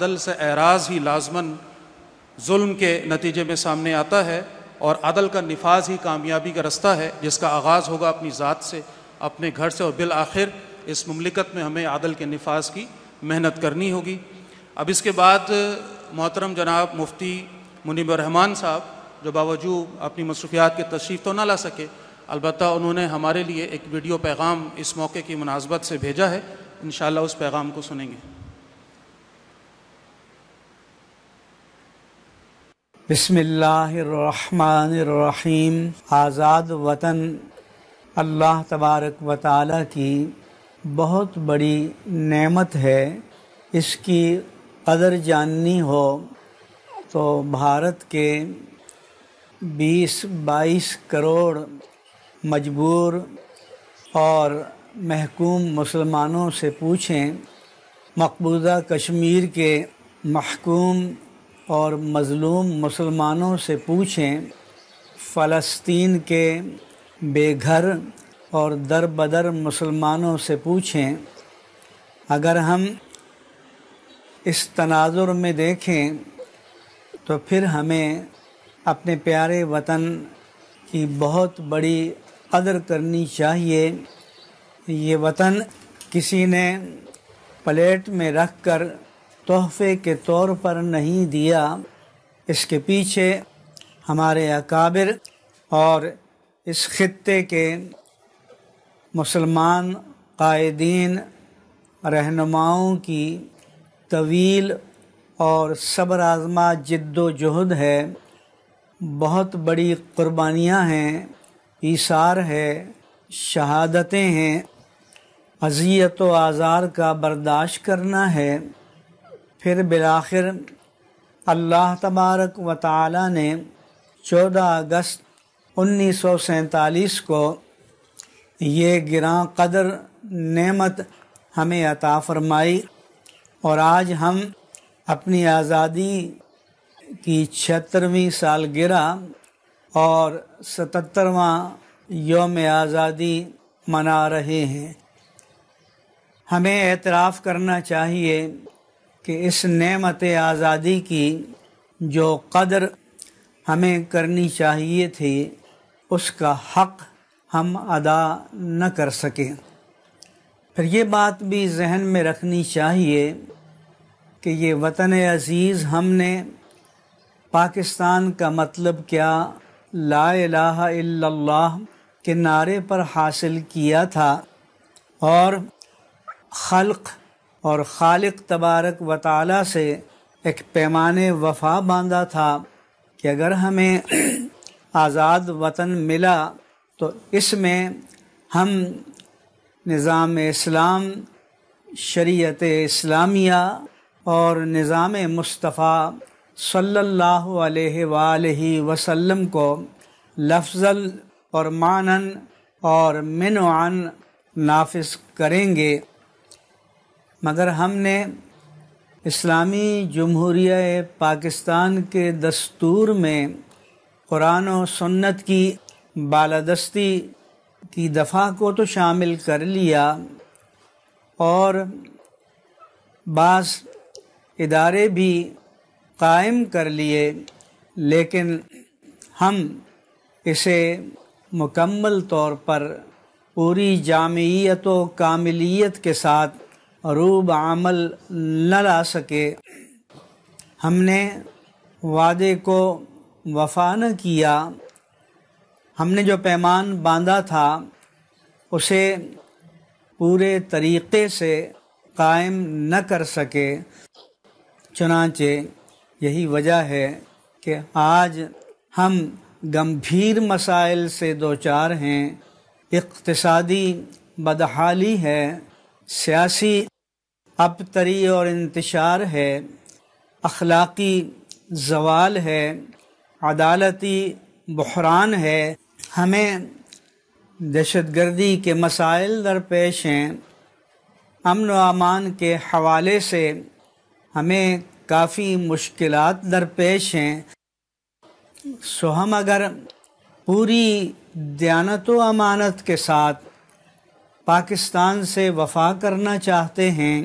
अदल से एराज ही लाजमन जुल्म के नतीजे में सामने आता है और अदल का नफाज ही कामयाबी का रास्ता है जिसका आगाज़ होगा अपनी ज़ात से अपने घर से और बिल आखिर इस ममलिकत में हमें अदल के नफाज की मेहनत करनी होगी अब इसके बाद मोहतरम जनाब मुफ्ती मुनीब रहमान साहब जो बावजूद अपनी मसरूफियात के तशरीफ़ तो ना ला सके अलबत् उन्होंने हमारे लिए एक वीडियो पैगाम इस मौके की मुनासबत से भेजा है इन उस पैगाम को सुनेंगे बसमीम आज़ाद वतन अल्लाह तबारक व की बहुत बड़ी नेमत है इसकी कदर जाननी हो तो भारत के 20-22 करोड़ मजबूर और महकूम मुसलमानों से पूछें मकबूजा कश्मीर के महकूम और मज़लूम मुसलमानों से पूछें फ़लस्तीन के बेघर और दर बदर मुसलमानों से पूछें अगर हम इस तनाजुर में देखें तो फिर हमें अपने प्यारे वतन की बहुत बड़ी कदर करनी चाहिए ये वतन किसी ने प्लेट में रख कर तोहफे के तौर पर नहीं दिया इसके पीछे हमारे अकाबिर और इस ख़त्े के मुसलमान कायदीन रहनुमाओं की तवील और सब्र आज़मा जद्दोजहद है बहुत बड़ी क़ुरबानियाँ हैं ईसार है शहादतें हैं अजियत व आज़ार का बर्दाश्त करना है फिर बिलाखिर अल्लाह तबारक व ताली ने 14 अगस्त उन्नीस सौ सैंतालीस को ये ग्रां कदर नेमत हमें अता फरमाई और आज हम अपनी आज़ादी की छिहत्तरवीं सालगिरह और सतरवा योम आज़ादी मना रहे हैं हमें एतराफ़ करना चाहिए कि इस नेमत आज़ादी की जो कदर हमें करनी चाहिए थी उसका हक हम अदा न कर सकें फिर ये बात भी जहन में रखनी चाहिए कि ये वतन अज़ीज़ हमने पाकिस्तान का मतलब क्या ला इल्लल्लाह के नारे पर हासिल किया था और खल्क़ और खालिक तबारक व ताला से एक पैमाने वफा बांधा था कि अगर हमें आज़ाद वतन मिला तो इसमें हम निज़ाम इस्लाम शरीयत इस्लामिया और निज़ाम मुस्तफ़ा सल्लल्लाहु अलैहि वसल्लम को लफ्जल और मानन और मिनआन नाफिस करेंगे मगर हमने इस्लामी जमहूरिया पाकिस्तान के दस्तूर में कुरान और सुन्नत की बालादस्ती की दफ़ा को तो शामिल कर लिया और बास इदारे भी कायम कर लिए लेकिन हम इसे मुकम्मल तौर पर पूरी जामियत व कामिलियत के साथ रूब आमल न ला सके हमने वादे को वफा न किया हमने जो पैमान बांधा था उसे पूरे तरीक़े से कायम न कर सके चुनाचे यही वजह है कि आज हम गंभीर मसाइल से दो चार हैं इकतसादी बदहाली है सियासी अबतरी और इंतशार है अखलाकी जवाल है अदालती बहरान है हमें दहशत गर्दी के मसाइल दरपेश हैं अमन व अमान के हवाले से हमें काफ़ी मुश्किल दरपेश हैं सो हम अगर पूरी दयानत व अमानत के साथ पाकिस्तान से वफा करना चाहते हैं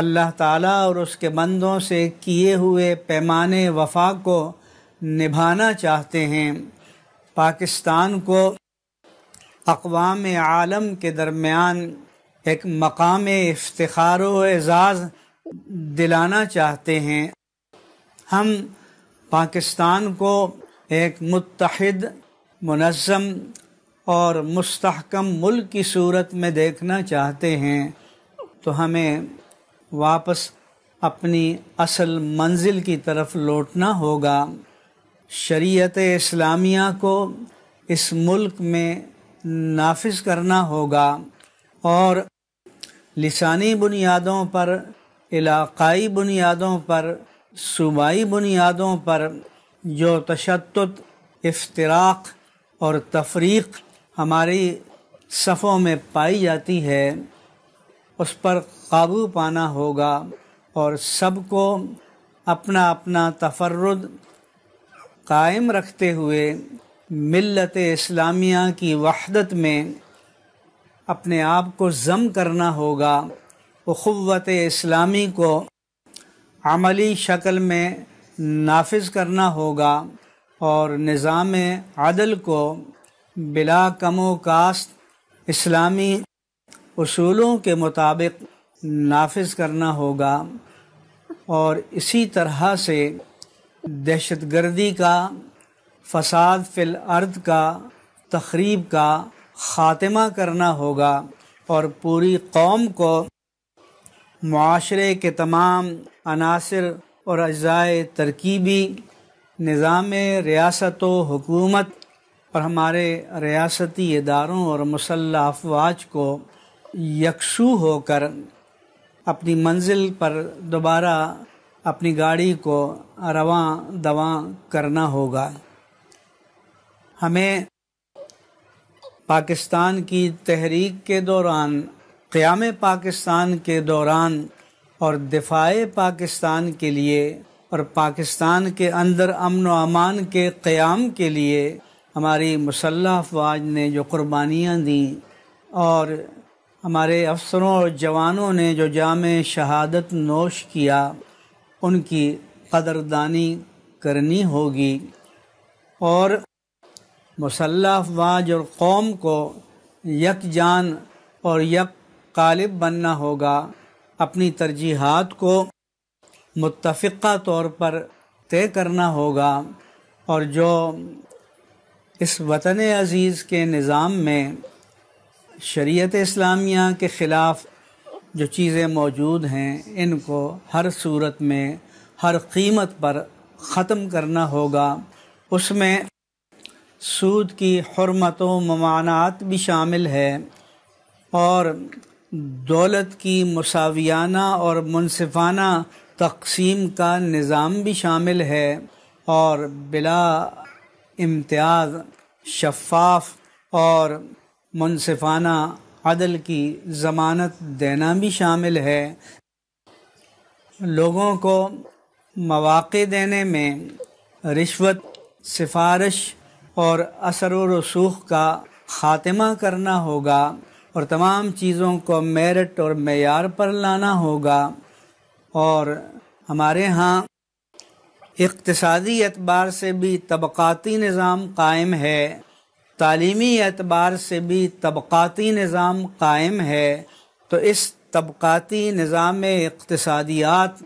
अल्लाह ताला और उसके बंदों से किए हुए पैमाने वफा को निभाना चाहते हैं पाकिस्तान को अकवाम आलम के दरमियान एक मकाम इफ्तार एजाज़ दिलाना चाहते हैं हम पाकिस्तान को एक मुतहद मनज़म और मुस्तकम मुल्क की सूरत में देखना चाहते हैं तो हमें वापस अपनी असल मंजिल की तरफ लौटना होगा शरीयत इस्लामिया को इस मुल्क में नाफिज करना होगा और लसानी बुनियादों पर इलाकई बुनियादों पर सूबाई बुनियादों पर जो तशद अफ्तराक और तफरीक़ हमारी सफ़ों में पाई जाती है उस पर काबू पाना होगा और सबको अपना अपना तफरद कायम रखते हुए मिलत इस्लामिया की वहदत में अपने आप को जम करना होगा अखवत इस्लामी को अमली शक्ल में नाफिज करना होगा और निज़ाम आदल को बिला कमो कास्त इस्लामी असूलों के मुताबिक नाफिज करना होगा और इसी तरह से दहशत गर्दी का फसाद फिल अर्द का तकरीब का ख़ात्मा करना होगा और पूरी कौम को माशरे के तमाम अनासर और अज्ज़ाए तरकीबी निज़ाम रियासत व हुकूमत और हमारे रियासती इदारों और मुसल अफवाज को यकसू होकर अपनी मंजिल पर दोबारा अपनी गाड़ी को रवा दवा करना होगा हमें पाकिस्तान की तहरीक के दौरान क़्याम पाकिस्तान के दौरान और दिफाए पाकिस्तान के लिए और पाकिस्तान के अंदर अमन व अमान के क़्याम के लिए हमारी मुसल्ह अफवाज ने जो कुर्बानियाँ दीं और हमारे अफसरों और जवानों ने जो जाम शहादत नोश किया उनकी कदरदानी करनी होगी और मुसल्ह अफवाज और कौम को यक जान और यक गालिब बनना होगा अपनी तरजीहत को मुतफ़ा तौर पर तय करना होगा और जो इस वतन अज़ीज़ के निज़ाम में शरीयत इस्लामिया के ख़िलाफ़ जो चीज़ें मौजूद हैं इनको हर सूरत में हर कीमत पर ख़त्म करना होगा उसमें सूद की हरमत व ममानात भी शामिल है और दौलत की मसावियाना और मुनफाना तकसीम का निज़ाम भी शामिल है और बिला इम्तियाज़ शफाफ और मुनसिफाना अदल की ज़मानत देना भी शामिल है लोगों को मौाक़े देने में रिश्वत सिफारिश और असर व रसूख का ख़ात्मा करना होगा और तमाम चीज़ों को मेरिट और मैार पर लाना होगा और हमारे यहाँ इकतसदी एतबार से भी तबकती निज़ाम कायम है तलीमी एतबार से भी तबक़ाती निज़ाम कायम है तो इस तबक़ाती निज़ाम इकतसादियात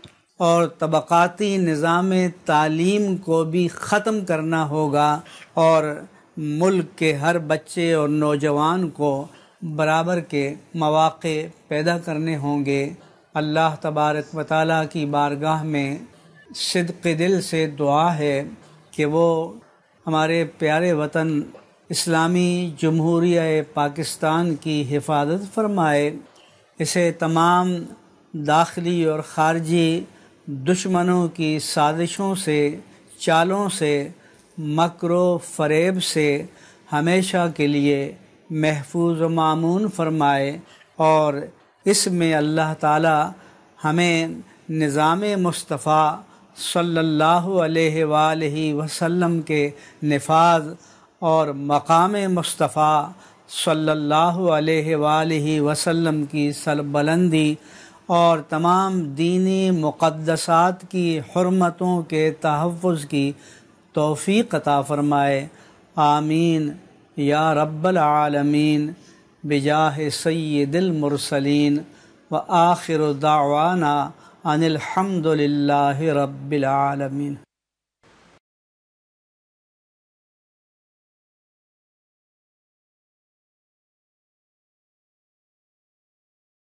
और तबकती निज़ाम तालीम को भी ख़त्म करना होगा और मुल्क के हर बच्चे और नौजवान को बराबर के मौाक़े पैदा करने होंगे अल्लाह तबारक वाली की बारगाह में सिद्क दिल से दुआ है कि वो हमारे प्यारे वतन इस्लामी जमहूरिया पाकिस्तान की हिफाजत फरमाए इसे तमाम दाखिली और ख़ारजी दुश्मनों की साजिशों से चालों से मकर फरेब से हमेशा के लिए महफूज मामून फरमाए और इसमें अल्लाह ताला हमें निज़ाम मुस्तफ़ा सल्लल्लाहु अलैहि वसल्लम के नफाज और मकाम मुस्तफ़ा सल्लल्लाहु अलैहि वसल्लम की सरबलंदी और तमाम दीनी मुक़दसात की हरमतों के तहफ़ की तोफ़ी अता फ़रमाए आमीन या रब्बलआलमीन बजाह सैदिलमरसलिन व आखिर दावाना عن الحمد لله رب العالمين